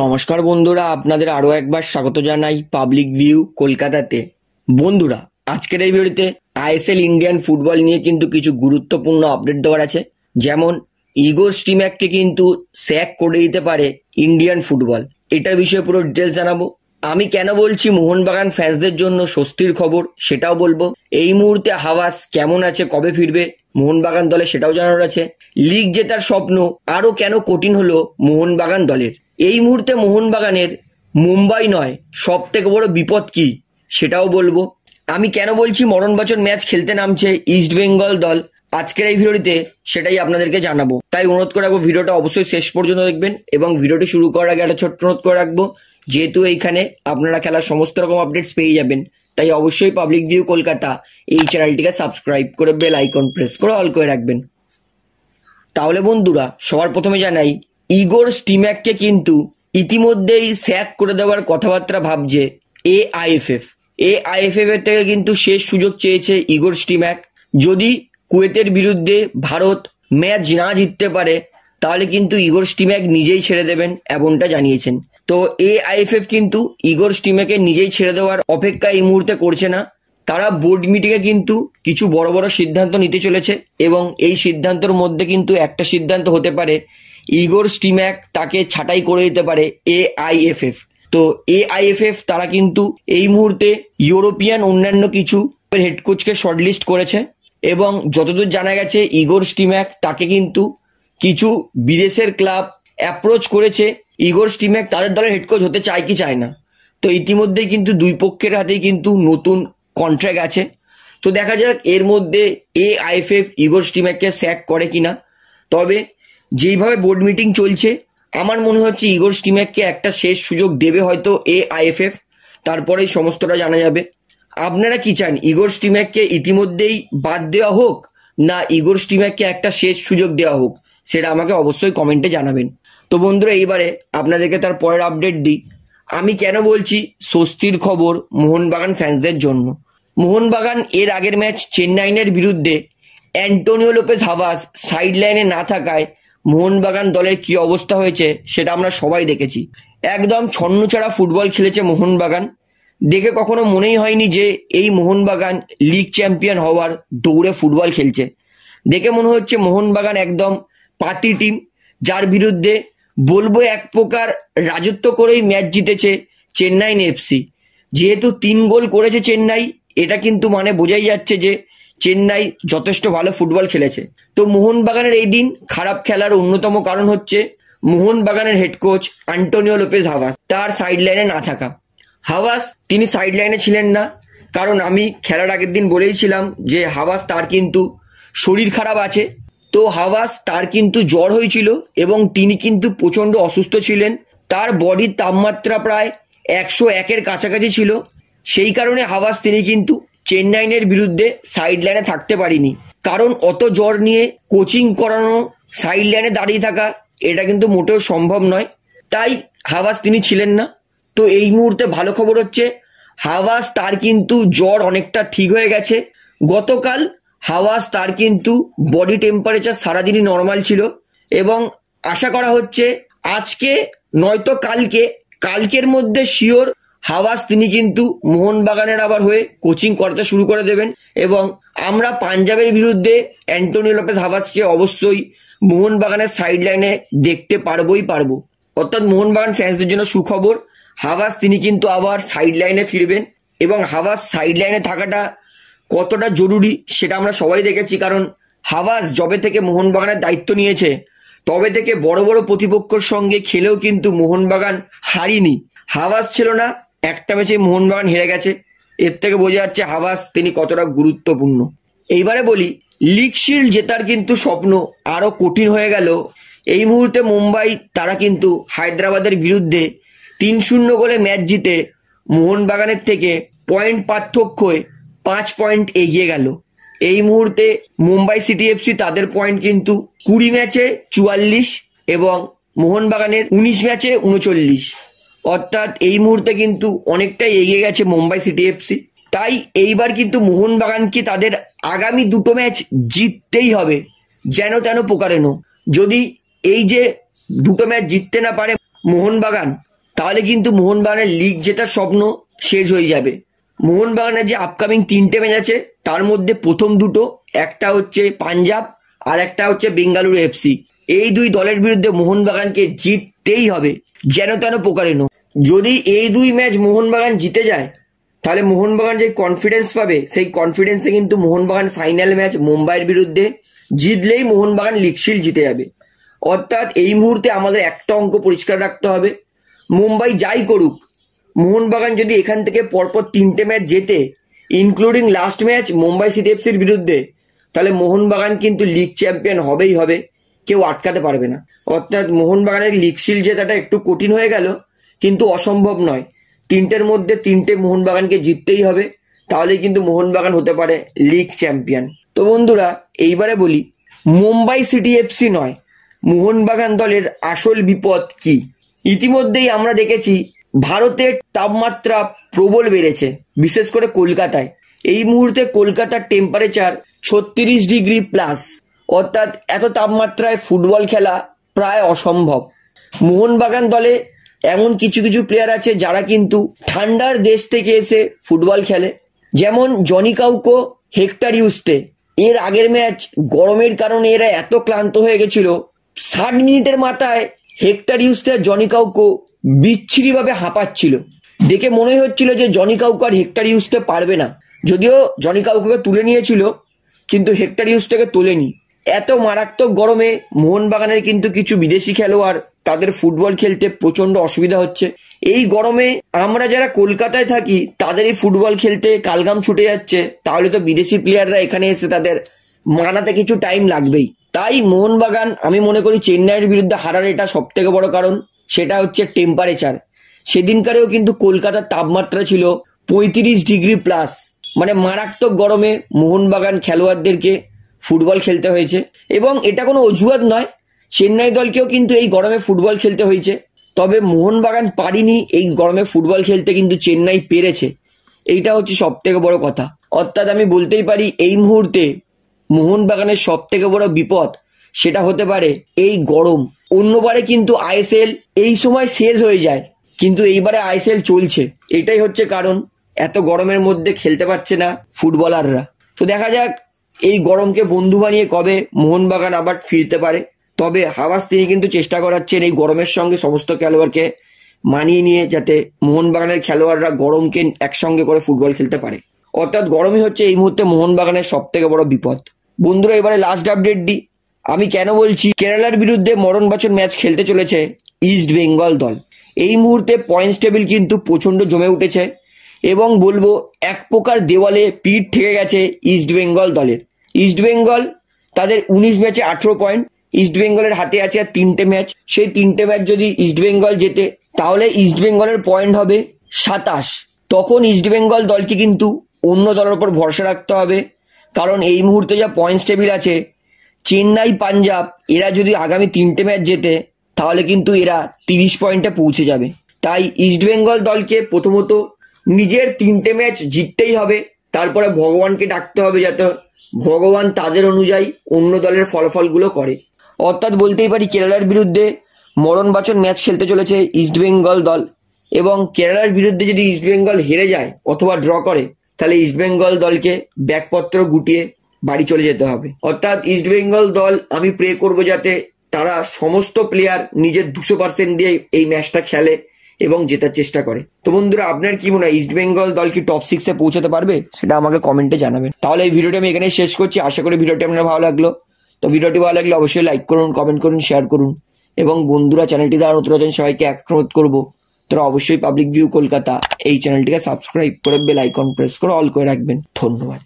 নমস্কার বন্ধুরা আপনাদের আরও একবার স্বাগত জানাই পাবলিক ভিউ কলকাতাতে বন্ধুরা আজকের এই ভিডিওতে আইএসএল ইন্ডিয়ান ফুটবল নিয়ে কিন্তু কিছু গুরুত্বপূর্ণ আপডেট দেওয়ার আছে যেমন ইগো স্টিম্যাককে কিন্তু স্যাক করে দিতে পারে ইন্ডিয়ান ফুটবল এটার বিষয়ে পুরো ডিটেলস জানাবো আমি কেন বলছি মোহনবাগান ফ্যান্সদের জন্য স্বস্তির খবর সেটাও বলবো এই মুহূর্তে হাওয়াস কেমন আছে কবে ফিরবে মোহনবাগান দলে সেটাও জানানোর আছে লিগ জেতার স্বপ্ন আরও কেন কঠিন হলো মোহনবাগান দলের এই মুহূর্তে মোহনবাগানের মুম্বাই নয় সব থেকে বড় বিপদ কি সেটাও বলবো আমি কেন বলছি মরণবাচন ম্যাচ খেলতে নামছে ইস্ট বেঙ্গল দল আজকের এই ভিডিওটিতে সেটাই আপনাদেরকে জানাবো তাই অনুরোধ করে রাখবো ভিডিওটা অবশ্যই শেষ পর্যন্ত দেখবেন এবং ভিডিওটি শুরু করার আগে একটা ছোট্ট অনুরোধ করে রাখবো যেহেতু এইখানে আপনারা খেলার সমস্ত রকম আপডেটস পেয়ে যাবেন তাই অবশ্যই পাবলিক ভিউ কলকাতা এই চ্যানেলটিকে সাবস্ক্রাইব করে বেল আইকন প্রেস করে অল করে রাখবেন তাহলে বন্ধুরা সবার প্রথমে জানাই ইগোর স্টিম্যাককে কিন্তু ইতিমধ্যেই স্যাক করে দেওয়ার কথাবার্তা ভাবছে এআইএফএফ আইএফএফ এর থেকে কিন্তু শেষ সুযোগ চেয়েছে ইগোর স্টিম্যাক যদি কুয়েতের বিরুদ্ধে ভারত ম্যাচ না জিততে পারে তাহলে কিন্তু ইগোর স্টিম্যাক নিজেই ছেড়ে দেবেন এমনটা জানিয়েছেন তো এআইএফএফ কিন্তু ইগোর স্টিম্যাকে নিজেই ছেড়ে দেওয়ার অপেক্ষা এই মুহূর্তে করছে না তারা বোর্ড মিটিংয়ে কিন্তু কিছু বড় বড় সিদ্ধান্ত নিতে চলেছে এবং এই সিদ্ধান্তের মধ্যে কিন্তু একটা সিদ্ধান্ত হতে পারে ইগোর স্টিম্যাক তাকে ছাটাই করে দিতে পারে এআইএফএফ তো এআইএফএফ তারা কিন্তু এই মুহূর্তে ইউরোপিয়ান অন্যান্য কিছু হেডকোচকে শর্টলিস্ট করেছে এবং যতদূর জানা গেছে ইগোর স্টিম্যাক তাকে কিন্তু কিছু বিদেশের ক্লাব অ্যাপ্রোচ করেছে ইগোর স্টিম্যাক তাদের দলের হেডকোচ হতে চায় কি চায় না তো ইতিমধ্যে কিন্তু দুই পক্ষের হাতেই কিন্তু নতুন কন্ট্রাক্ট আছে তো দেখা যাক এর মধ্যে এআইএফএফ ইগোর স্টিম্যাককে স্যাক করে কিনা তবে যেইভাবে বোর্ড মিটিং চলছে আমার মনে হচ্ছে ইগোর স্টিম্যাককে একটা শেষ সুযোগ দেবে হয়তো এ আইএফএফ তারপরেই সমস্তটা জানা যাবে আপনারা কি চান ইগোর স্টিম্যাককে ইতিমধ্যেই বাদ দেওয়া হোক না ইগোর স্টিম্যাককে একটা শেষ সুযোগ দেওয়া হোক সেটা আমাকে অবশ্যই কমেন্টে জানাবেন তো বন্ধুরা এইবারে আপনাদেরকে তার পরের আপডেট দিই আমি কেন বলছি স্বস্তির খবর মোহনবাগান ফ্যান্সদের জন্য মোহনবাগান এর আগের ম্যাচ চেন্নাইনের বিরুদ্ধে অ্যান্টোনিও লোপেজ হাবাস সাইড লাইনে না থাকায় মোহনবাগান দলের কী অবস্থা হয়েছে সেটা আমরা সবাই দেখেছি একদম ছন্নছাড়া ফুটবল খেলেছে মোহনবাগান দেখে কখনো মনেই হয়নি যে এই মোহনবাগান লিগ চ্যাম্পিয়ন হওয়ার দৌড়ে ফুটবল খেলছে দেখে মনে হচ্ছে মোহনবাগান একদম পাতি টিম যার বিরুদ্ধে বলবো এক প্রকার রাজত্ব করেই ম্যাচ জিতেছে চেন্নাইন এফসি যেহেতু তিন গোল করেছে চেন্নাই এটা কিন্তু মানে বোঝাই যাচ্ছে যে চেন্নাই যথেষ্ট ভালো ফুটবল খেলেছে তো মোহনবাগানের এই দিন খারাপ খেলার অন্যতম কারণ হচ্ছে মোহনবাগানের head coach Antonio Lopez Habas তার সাইড লাইনে না থাকা হাওয়াস তিনি সাইড লাইনে ছিলেন না কারণ আমি খেলার আগের দিন বলেইছিলাম যে হাওয়াস তার কিন্তু শরীর খারাপ আছে তো হাওয়াস তার কিন্তু জ্বর হয়েছিল এবং তিনি কিন্তু প্রচণ্ড অসুস্থ ছিলেন তার বডির তাপমাত্রা প্রায় একশো একের কাছাকাছি ছিল সেই কারণে হাওয়াস তিনি কিন্তু চেন্নাইনের বিরুদ্ধে সাইডলাইনে থাকতে পারিনি কারণ অত জ্বর নিয়ে কোচিং করানো সাইডলাইনে দাঁড়িয়ে থাকা এটা কিন্তু মোটেও সম্ভব নয় তাই হাওয়াজ তিনি ছিলেন না তো এই মুহূর্তে ভালো খবর হচ্ছে হাওয়াজ তার কিন্তু জ্বর অনেকটা ঠিক হয়ে গেছে গতকাল হাওয়াজ তার কিন্তু বডি টেম্পারেচার সারাদিনই নর্মাল ছিল এবং আশা করা হচ্ছে আজকে নয়তো কালকে কালকের মধ্যে শিওর হাওয়াস তিনি কিন্তু মোহনবাগানের আবার হয়ে কোচিং করতে শুরু করে দেবেন এবং আমরা পাঞ্জাবের বিরুদ্ধে অ্যান্টনি লোপেজ হাওয়াসকে অবশ্যই মোহনবাগানের সাইড লাইনে দেখতে পারবোই পারবো অর্থাৎ মোহনবাগান ফ্যান্সদের জন্য সুখবর হাওয়াস তিনি কিন্তু আবার সাইড লাইনে ফিরবেন এবং হাওয়াস সাইড লাইনে থাকাটা কতটা জরুরি সেটা আমরা সবাই দেখেছি কারণ হাওয়াস যবে থেকে মোহনবাগানের দায়িত্ব নিয়েছে তবে থেকে বড় বড় প্রতিপক্ষর সঙ্গে খেলেও কিন্তু মোহনবাগান হারিনি হাওয়াস ছিল না একটা ম্যাচে মোহনবাগান হেরে গেছে এর থেকে বোঝা যাচ্ছে হাবাস তিনি কতটা গুরুত্বপূর্ণ এইবারে বলি লিগ শিল্ড জেতার কিন্তু স্বপ্ন আরও কঠিন হয়ে গেল এই মুহূর্তে মুম্বাই তারা কিন্তু হায়দ্রাবাদের বিরুদ্ধে তিন শূন্য গোলে ম্যাচ জিতে মোহনবাগানের থেকে পয়েন্ট পার্থক্যে পাঁচ পয়েন্ট এগিয়ে গেল এই মুহূর্তে মুম্বাই সিটি এফসি তাদের পয়েন্ট কিন্তু কুড়ি ম্যাচে চুয়াল্লিশ এবং মোহনবাগানের উনিশ ম্যাচে উনচল্লিশ অর্থাৎ এই মুহূর্তে কিন্তু অনেকটাই এগিয়ে গেছে মুম্বাই সিটি এফসি তাই এইবার কিন্তু মোহনবাগানকে তাদের আগামী দুটো ম্যাচ জিততেই হবে যেন তেন প্রকারেণ যদি এই যে দুটো ম্যাচ জিততে না পারে মোহনবাগান তাহলে কিন্তু মোহনবাগানের লিগ জেতার স্বপ্ন শেষ হয়ে যাবে মোহনবাগানের যে আপকামিং তিনটে ম্যাচ আছে তার মধ্যে প্রথম দুটো একটা হচ্ছে পাঞ্জাব আর একটা হচ্ছে বেঙ্গালুরু এফসি এই দুই দলের বিরুদ্ধে মোহনবাগানকে জিত জিততেই হবে যেন তেন নো যদি এই দুই ম্যাচ মোহনবাগান জিতে যায় তাহলে মোহনবাগান যে কনফিডেন্স পাবে সেই কনফিডেন্সে কিন্তু মোহনবাগান ফাইনাল ম্যাচ মুম্বাইয়ের বিরুদ্ধে জিতলেই মোহনবাগান লিগশিল জিতে যাবে অর্থাৎ এই মুহূর্তে আমাদের একটা অঙ্ক পরিষ্কার রাখতে হবে মুম্বাই যাই করুক মোহনবাগান যদি এখান থেকে পরপর তিনটে ম্যাচ জেতে including last match Mumbai city এফসির বিরুদ্ধে তাহলে মোহনবাগান কিন্তু লিগ চ্যাম্পিয়ন হবেই হবে কেউ আটকাতে পারবে না অর্থাৎ মোহনবাগানের লিগশিল জেতাটা একটু কঠিন হয়ে গেল কিন্তু অসম্ভব নয় তিনটের মধ্যে তিনটে মোহনবাগানকে জিততেই হবে তাহলে কিন্তু মোহনবাগান হতে পারে লিগ চ্যাম্পিয়ন তো বন্ধুরা এইবারে বলি মুম্বাই সিটি এফসি নয় মোহনবাগান দলের আসল বিপদ কি ইতিমধ্যেই আমরা দেখেছি ভারতের তাপমাত্রা প্রবল বেড়েছে বিশেষ করে কলকাতায় এই মুহূর্তে কলকাতার টেম্পারেচার ছত্রিশ ডিগ্রি প্লাস অর্থাৎ এত তাপমাত্রায় ফুটবল খেলা প্রায় অসম্ভব মোহনবাগান দলে এমন কিছু কিছু প্লেয়ার আছে যারা কিন্তু ঠান্ডার দেশ থেকে এসে ফুটবল খেলে যেমন জনি কাউকো হেক্টার ইউস্তে এর আগের ম্যাচ গরমের কারণে এরা এত ক্লান্ত হয়ে গেছিল ষাট মিনিটের মাথায় হেক্টার ইউস্তে আর জনি কাউকো বিচ্ছিরিভাবে হাঁপাচ্ছিল দেখে মনে হচ্ছিল যে জনি কাউকো আর হেক্টার ইউস্তে পারবে না যদিও জনি কাউকোকে তুলে নিয়েছিল কিন্তু হেক্টার ইউজটাকে তোলেনি এত মারাত্মক গরমে মোহনবাগানের কিন্তু কিছু বিদেশি খেলোয়াড় তাদের ফুটবল খেলতে প্রচন্ড অসুবিধা হচ্ছে এই গরমে আমরা যারা কলকাতায় থাকি তাদের এই ফুটবল খেলতে কালগাম ছুটে যাচ্ছে তাহলে তো বিদেশি প্লেয়াররা এখানে এসে তাদের মানাতে কিছু টাইম লাগবেই তাই মোহনবাগান আমি মনে করি চেন্নাইয়ের বিরুদ্ধে হারার এটা সব থেকে বড় কারণ সেটা হচ্ছে টেম্পারেচার সেদিনকারেও কিন্তু কলকাতার তাপমাত্রা ছিল পঁয়ত্রিশ ডিগ্রি প্লাস মানে মারাত্মক গরমে মোহনবাগান খেলোয়াড়দেরকে ফুটবল খেলতে হয়েছে এবং এটা কোনো অজুহাত নয় চেন্নাই দলকেও কিন্তু এই গরমে ফুটবল খেলতে হয়েছে তবে মোহনবাগান পারিনি এই গরমে ফুটবল খেলতে কিন্তু চেন্নাই পেরেছে এইটা হচ্ছে সব থেকে বড় কথা অর্থাৎ আমি বলতেই পারি এই মুহূর্তে মোহনবাগানের সব থেকে বড় বিপদ সেটা হতে পারে এই গরম অন্যবারে কিন্তু আইএসএল এই সময় শেষ হয়ে যায় কিন্তু এইবারে আইএসএল চলছে এটাই হচ্ছে কারণ এত গরমের মধ্যে খেলতে পারছে না ফুটবলাররা তো দেখা যাক এই গরমকে বন্ধু বানিয়ে কবে মোহনবাগান আবার ফিরতে পারে তবে হাওয়াস তিনি কিন্তু চেষ্টা করাচ্ছেন এই গরমের সঙ্গে সমস্ত খেলোয়াড়কে মানিয়ে নিয়ে যাতে মোহনবাগানের খেলোয়াড়রা গরমকে একসঙ্গে করে ফুটবল খেলতে পারে অর্থাৎ গরমই হচ্ছে এই মুহূর্তে মোহনবাগানের সব থেকে বড় বিপদ বন্ধুরা এবারে লাস্ট আপডেট দিই আমি কেন বলছি কেরালার বিরুদ্ধে মরণ বছর ম্যাচ খেলতে চলেছে ইস্ট বেঙ্গল দল এই মুহূর্তে পয়েন্টস টেবিল কিন্তু প্রচণ্ড জমে উঠেছে এবং বলবো এক প্রকার দেওয়ালে পিঠ ঠেকে গেছে ইস্ট বেঙ্গল দলের ইস্টবেঙ্গল তাদের উনিশ ম্যাচে আঠেরো পয়েন্ট ইস্টবেঙ্গলের হাতে আছে আর তিনটে ম্যাচ সেই তিনটে ম্যাচ যদি ইস্টবেঙ্গল জেতে তাহলে ইস্টবেঙ্গলের পয়েন্ট হবে সাতাশ তখন ইস্টবেঙ্গল দলকে কিন্তু অন্য দলের উপর ভরসা রাখতে হবে কারণ এই মুহূর্তে যা পয়েন্টস টেবিল আছে চেন্নাই পাঞ্জাব এরা যদি আগামী তিনটে ম্যাচ জেতে তাহলে কিন্তু এরা তিরিশ পয়েন্টে পৌঁছে যাবে তাই ইস্টবেঙ্গল দলকে প্রথমত নিজের তিনটে ম্যাচ জিততেই হবে তারপরে ভগবানকে ডাকতে হবে যাতে ভগবান তাদের অনুযায়ী অন্য দলের ফলাফলগুলো করে অর্থাৎ বলতেই পারি কেরালার বিরুদ্ধে মরণবাচন ম্যাচ খেলতে চলেছে ইস্টবেঙ্গল দল এবং কেরালার বিরুদ্ধে যদি ইস্টবেঙ্গল হেরে যায় অথবা ড্র করে তাহলে ইস্টবেঙ্গল দলকে ব্যাগপত্র গুটিয়ে বাড়ি চলে যেতে হবে অর্থাৎ ইস্টবেঙ্গল দল আমি প্রে করব যাতে তারা সমস্ত প্লেয়ার নিজের দুশো পার্সেন্ট দিয়ে এই ম্যাচটা খেলে এবং জেতার চেষ্টা করে তো বন্ধুরা আপনার কি মনে হয় ইস্টবেঙ্গল দল কি টপ সিক্সে পৌঁছাতে পারবে সেটা আমাকে কমেন্টে জানাবেন তাহলে এই ভিডিওটি আমি এখানে শেষ করছি আশা করি ভিডিওটি আপনার ভালো লাগলো তো ভিডিওটি ভালো লাগলে অবশ্যই লাইক করুন কমেন্ট করুন শেয়ার করুন এবং বন্ধুরা চ্যানেলটি দ্বারা নতুন আছেন সবাইকে অ্যাক্রোধ করবো তোরা অবশ্যই পাবলিক ভিউ কলকাতা এই চ্যানেলটিকে সাবস্ক্রাইব করে বেল আইকন প্রেস করে অল করে রাখবেন ধন্যবাদ